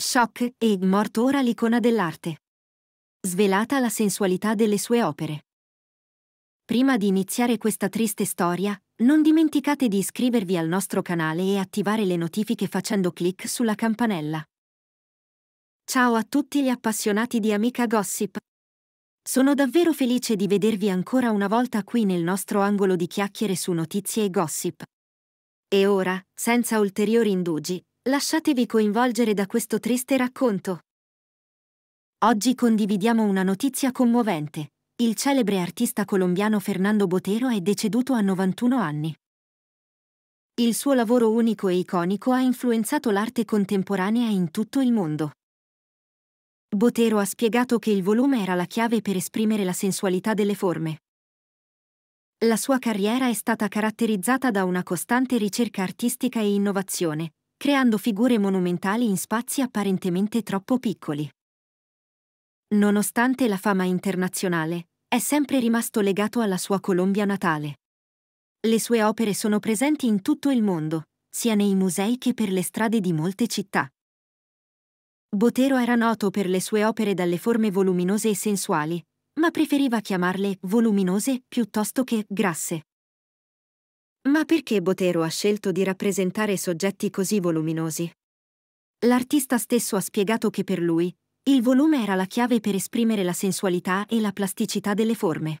Shock e morto ora l'icona dell'arte. Svelata la sensualità delle sue opere. Prima di iniziare questa triste storia, non dimenticate di iscrivervi al nostro canale e attivare le notifiche facendo clic sulla campanella. Ciao a tutti gli appassionati di Amica Gossip. Sono davvero felice di vedervi ancora una volta qui nel nostro angolo di chiacchiere su notizie e gossip. E ora, senza ulteriori indugi, Lasciatevi coinvolgere da questo triste racconto. Oggi condividiamo una notizia commovente. Il celebre artista colombiano Fernando Botero è deceduto a 91 anni. Il suo lavoro unico e iconico ha influenzato l'arte contemporanea in tutto il mondo. Botero ha spiegato che il volume era la chiave per esprimere la sensualità delle forme. La sua carriera è stata caratterizzata da una costante ricerca artistica e innovazione, creando figure monumentali in spazi apparentemente troppo piccoli. Nonostante la fama internazionale, è sempre rimasto legato alla sua Colombia natale. Le sue opere sono presenti in tutto il mondo, sia nei musei che per le strade di molte città. Botero era noto per le sue opere dalle forme voluminose e sensuali, ma preferiva chiamarle voluminose piuttosto che grasse. Ma perché Botero ha scelto di rappresentare soggetti così voluminosi? L'artista stesso ha spiegato che per lui il volume era la chiave per esprimere la sensualità e la plasticità delle forme.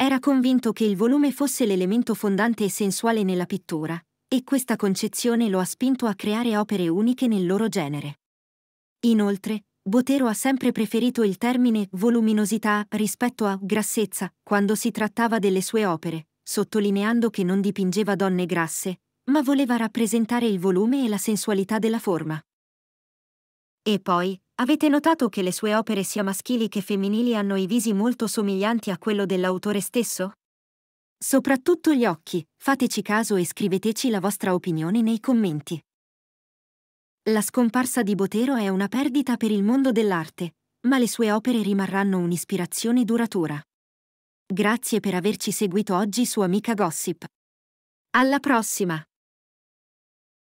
Era convinto che il volume fosse l'elemento fondante e sensuale nella pittura, e questa concezione lo ha spinto a creare opere uniche nel loro genere. Inoltre, Botero ha sempre preferito il termine voluminosità rispetto a grassezza quando si trattava delle sue opere, sottolineando che non dipingeva donne grasse, ma voleva rappresentare il volume e la sensualità della forma. E poi, avete notato che le sue opere sia maschili che femminili hanno i visi molto somiglianti a quello dell'autore stesso? Soprattutto gli occhi, fateci caso e scriveteci la vostra opinione nei commenti. La scomparsa di Botero è una perdita per il mondo dell'arte, ma le sue opere rimarranno un'ispirazione duratura. Grazie per averci seguito oggi su Amica Gossip. Alla prossima!